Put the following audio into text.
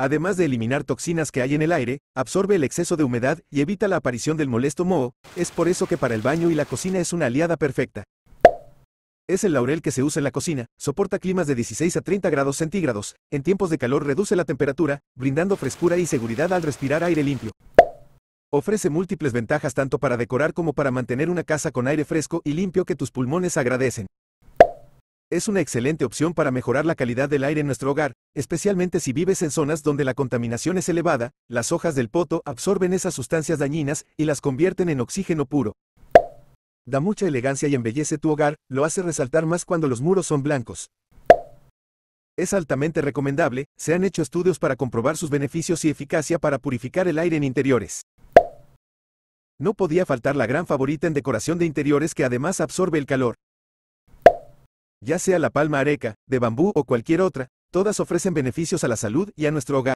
Además de eliminar toxinas que hay en el aire, absorbe el exceso de humedad y evita la aparición del molesto moho, es por eso que para el baño y la cocina es una aliada perfecta. Es el laurel que se usa en la cocina, soporta climas de 16 a 30 grados centígrados, en tiempos de calor reduce la temperatura, brindando frescura y seguridad al respirar aire limpio. Ofrece múltiples ventajas tanto para decorar como para mantener una casa con aire fresco y limpio que tus pulmones agradecen. Es una excelente opción para mejorar la calidad del aire en nuestro hogar, especialmente si vives en zonas donde la contaminación es elevada, las hojas del poto absorben esas sustancias dañinas y las convierten en oxígeno puro. Da mucha elegancia y embellece tu hogar, lo hace resaltar más cuando los muros son blancos. Es altamente recomendable, se han hecho estudios para comprobar sus beneficios y eficacia para purificar el aire en interiores. No podía faltar la gran favorita en decoración de interiores que además absorbe el calor, ya sea la palma areca, de bambú o cualquier otra, todas ofrecen beneficios a la salud y a nuestro hogar.